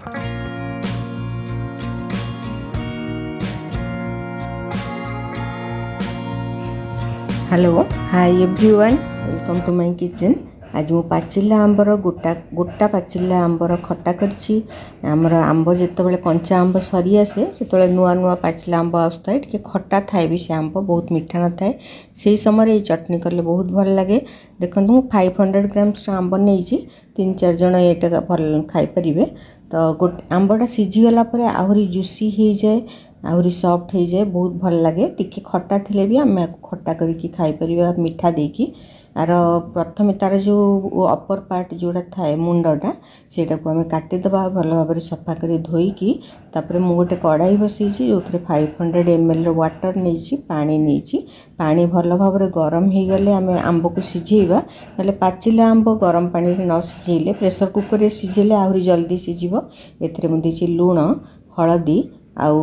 hello hi everyone welcome to my kitchen ଆଜି ମୁଁ ପାଚିଲା ଆମ୍ବର ଗୋଟା ଗୋଟା ପାଚିଲା ଆମ୍ବର ଖଟା କରିଛି ଆମର ଆମ୍ବ ଯେତେବେଳେ କଞ୍ଚା ଆମ୍ବ ସରିଆସେ ସେତେବେଳେ ନୂଆ ନୂଆ ପାଚିଲା ଆମ୍ବ ଆସୁଥାଏ ଟିକେ ଖଟା ଥାଏ ବି ସେ ଆମ୍ବ ବହୁତ ମିଠା ନଥାଏ ସେଇ ସମୟରେ ଏଇ ଚଟଣି କଲେ ବହୁତ ଭଲ ଲାଗେ ଦେଖନ୍ତୁ ମୁଁ ଫାଇଭ୍ ହଣ୍ଡ୍ରେଡ଼ ଗ୍ରାମ୍ସର ଆମ୍ବ ନେଇଛି ତିନି ଚାରି ଜଣ ଏଇଟା ଭଲ ଖାଇପାରିବେ ତ ଆମ୍ବଟା ସିଝିଗଲା ପରେ ଆହୁରି ଜୁସି ହେଇଯାଏ ଆହୁରି ସଫ୍ଟ ହେଇଯାଏ ବହୁତ ଭଲ ଲାଗେ ଟିକେ ଖଟା ଥିଲେ ବି ଆମେ ଆକୁ ଖଟା କରିକି ଖାଇପାରିବା ମିଠା ଦେଇକି ଆର ପ୍ରଥମେ ତା'ର ଯେଉଁ ଅପର ପାର୍ଟ ଯେଉଁଟା ଥାଏ ମୁଣ୍ଡଟା ସେଇଟାକୁ ଆମେ କାଟିଦେବା ଭଲ ଭାବରେ ସଫା କରି ଧୋଇକି ତା'ପରେ ମୁଁ ଗୋଟେ କଡ଼ାଇ ବସାଇଛି ଯେଉଁଥିରେ ଫାଇଭ୍ ହଣ୍ଡ୍ରେଡ଼୍ ଏମ୍ଏଲ୍ର ୱାଟର୍ ନେଇଛି ପାଣି ନେଇଛି ପାଣି ଭଲ ଭାବରେ ଗରମ ହେଇଗଲେ ଆମେ ଆମ୍ବକୁ ସିଝେଇବା ନହେଲେ ପାଚିଲା ଆମ୍ବ ଗରମ ପାଣିରେ ନ ସିଝେଇଲେ ପ୍ରେସର୍ କୁକର୍ରେ ସିଝେଇଲେ ଆହୁରି ଜଲ୍ଦି ସିଝିବ ଏଥିରେ ମୁଁ ଦେଇଛି ଲୁଣ ହଳଦୀ ଆଉ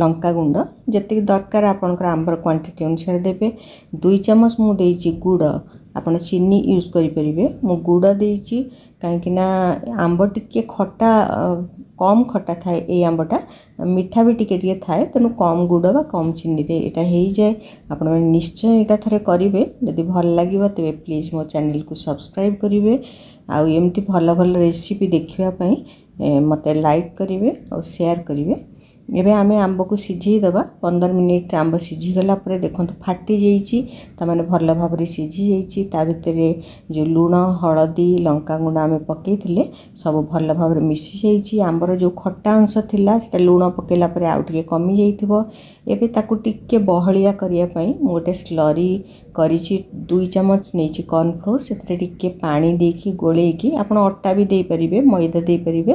ଲଙ୍କା ଗୁଣ୍ଡ ଯେତିକି ଦରକାର ଆପଣଙ୍କର ଆମ୍ବର କ୍ୱାଣ୍ଟିଟି ଅନୁସାରେ ଦେବେ ଦୁଇ ଚାମଚ ମୁଁ ଦେଇଛି ଗୁଡ଼ ଆପଣ ଚିନି ୟୁଜ୍ କରିପାରିବେ ମୁଁ ଗୁଡ଼ ଦେଇଛି କାହିଁକିନା ଆମ୍ବ ଟିକେ ଖଟା କମ୍ ଖଟା ଥାଏ ଏଇ ଆମ୍ବଟା ମିଠା ବି ଟିକେ ଟିକେ ଥାଏ ତେଣୁ କମ୍ ଗୁଡ଼ ବା କମ୍ ଚିନିରେ ଏଇଟା ହେଇଯାଏ ଆପଣମାନେ ନିଶ୍ଚୟ ଏଇଟା ଥରେ କରିବେ ଯଦି ଭଲ ଲାଗିବ ତେବେ ପ୍ଲିଜ୍ ମୋ ଚ୍ୟାନେଲ୍କୁ ସବସ୍କ୍ରାଇବ୍ କରିବେ ଆଉ ଏମିତି ଭଲ ଭଲ ରେସିପି ଦେଖିବା ପାଇଁ ମୋତେ ଲାଇକ୍ କରିବେ ଆଉ ସେୟାର୍ କରିବେ ଏବେ ଆମେ ଆମ୍ବକୁ ସିଝେଇ ଦେବା ପନ୍ଦର ମିନିଟ୍ ଆମ୍ବ ସିଝିଗଲା ପରେ ଦେଖନ୍ତୁ ଫାଟି ଯାଇଛି ତା'ମାନେ ଭଲ ଭାବରେ ସିଝି ଯାଇଛି ତା ଭିତରେ ଯେଉଁ ଲୁଣ ହଳଦୀ ଲଙ୍କା ଗୁଣ୍ଡ ଆମେ ପକାଇଥିଲେ ସବୁ ଭଲ ଭାବରେ ମିଶି ଯାଇଛି ଆମ୍ବର ଯେଉଁ ଖଟା ଅଂଶ ଥିଲା ସେଇଟା ଲୁଣ ପକାଇଲା ପରେ ଆଉ ଟିକେ କମିଯାଇଥିବ ଏବେ ତାକୁ ଟିକେ ବହଳିଆ କରିବା ପାଇଁ ମୁଁ ଗୋଟେ ସ୍ଲରି କରିଛି ଦୁଇ ଚାମଚ ନେଇଛି କର୍ଣ୍ଣଫ୍ଲୋର୍ ସେଥିରେ ଟିକେ ପାଣି ଦେଇକି ଗୋଳେଇକି ଆପଣ ଅଟା ବି ଦେଇପାରିବେ ମଇଦା ଦେଇପାରିବେ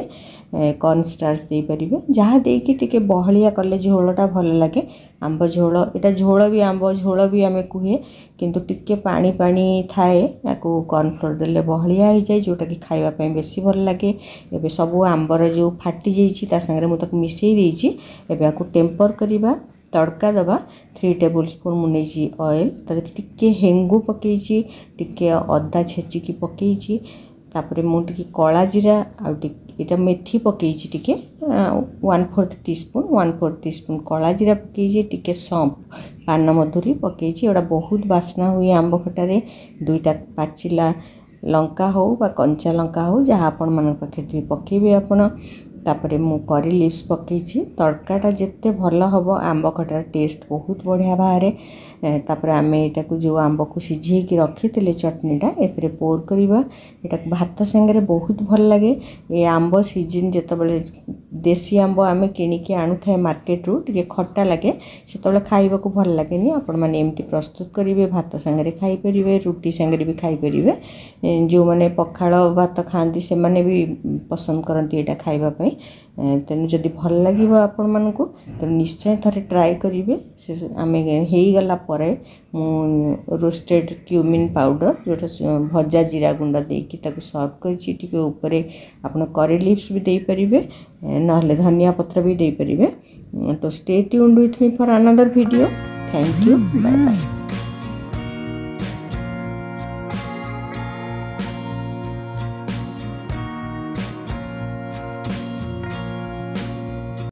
କର୍ଣ୍ଣ ଷ୍ଟାର୍ଚ ଦେଇପାରିବେ ଯାହା ଦେଇକି ଟିକେ ଟିକେ ବହଳିଆ କଲେ ଝୋଳଟା ଭଲ ଲାଗେ ଆମ୍ବ ଝୋଳ ଏଇଟା ଝୋଳ ବି ଆମ୍ବ ଝୋଳ ବି ଆମେ କୁହେ କିନ୍ତୁ ଟିକେ ପାଣି ପାଣି ଥାଏ ୟାକୁ କର୍ଣ୍ଣଫ୍ଲୋର୍ ଦେଲେ ବହଳିଆ ହେଇଯାଏ ଯେଉଁଟାକି ଖାଇବା ପାଇଁ ବେଶୀ ଭଲ ଲାଗେ ଏବେ ସବୁ ଆମ୍ବର ଯେଉଁ ଫାଟି ଯାଇଛି ତା ସାଙ୍ଗରେ ମୁଁ ତାକୁ ମିଶାଇ ଦେଇଛି ଏବେ ୟାକୁ ଟେମ୍ପର୍ କରିବା ତଡ଼କା ଦେବା ଥ୍ରୀ ଟେବୁଲ୍ ସ୍ପୁନ୍ ମୁଁ ନେଇଛି ଅଏଲ୍ ତା ଦେହରେ ଟିକେ ହେଙ୍ଗୁ ପକାଇଛି ଟିକେ ଅଦା ଛେଚିକି ପକାଇଛି ତାପରେ ମୁଁ ଟିକେ କଳା ଜିରା ଆଉ ଟିକେ ଏଇଟା ମେଥି ପକାଇଛି ଟିକେ one fourth teaspoon one fourth teaspoon କଳା ଜିରା ପକାଇଛି ଟିକେ ସମ୍ପ ପାନମଧୁରୀ ପକାଇଛି ଏଗୁଡ଼ା ବହୁତ ବାସ୍ନା ହୁଏ ଆମ୍ବ ଖଟାରେ ଦୁଇଟା ପାଚିଲା ଲଙ୍କା ହଉ ବା କଞ୍ଚା ଲଙ୍କା ହଉ ଯାହା ଆପଣମାନଙ୍କ ପାଖରେ ପକାଇବେ ଆପଣ ତାପରେ ମୁଁ କରି ଲିଭ୍ସ ପକାଇଛି ତଡ଼କାଟା ଯେତେ ଭଲ ହେବ ଆମ୍ବ ଖଟାର ଟେଷ୍ଟ ବହୁତ ବଢ଼ିଆ ବାହାରେ ତାପରେ ଆମେ ଏଇଟାକୁ ଯେଉଁ ଆମ୍ବକୁ ସିଝେଇକି ରଖିଥିଲେ ଚଟଣିଟା ଏଥିରେ ପୋର୍ କରିବା ଏଇଟାକୁ ଭାତ ସାଙ୍ଗରେ ବହୁତ ଭଲ ଲାଗେ ଏ ଆମ୍ବ ସିଜିନ୍ ଯେତେବେଳେ ଦେଶୀ ଆମ୍ବ ଆମେ କିଣିକି ଆଣୁଥାଏ ମାର୍କେଟରୁ ଟିକେ ଖଟା ଲାଗେ ସେତେବେଳେ ଖାଇବାକୁ ଭଲ ଲାଗେନି ଆପଣମାନେ ଏମିତି ପ୍ରସ୍ତୁତ କରିବେ ଭାତ ସାଙ୍ଗରେ ଖାଇପାରିବେ ରୁଟି ସାଙ୍ଗରେ ବି ଖାଇପାରିବେ ଯେଉଁମାନେ ପଖାଳ ଭାତ ଖାଆନ୍ତି ସେମାନେ ବି ପସନ୍ଦ କରନ୍ତି ଏଇଟା ଖାଇବା ପାଇଁ ପାଇଁ ତେଣୁ ଯଦି ଭଲ ଲାଗିବ ଆପଣମାନଙ୍କୁ ତେଣୁ ନିଶ୍ଚୟ ଥରେ ଟ୍ରାଏ କରିବେ ସେ ଆମେ ହେଇଗଲା ପରେ ମୁଁ ରୋଷ୍ଟେଡ଼୍ କ୍ୟୁମିନ୍ ପାଉଡ଼ର୍ ଯେଉଁଟା ଭଜା ଜିରା ଗୁଣ୍ଡ ଦେଇକି ତାକୁ ସର୍ଭ କରିଛି ଟିକେ ଉପରେ ଆପଣ କରି ଲିଭ୍ସ ବି ଦେଇପାରିବେ ନହେଲେ ଧନିଆ ପତ୍ର ବି ଦେଇପାରିବେ ତ stay tuned with me for another video thank you bye bye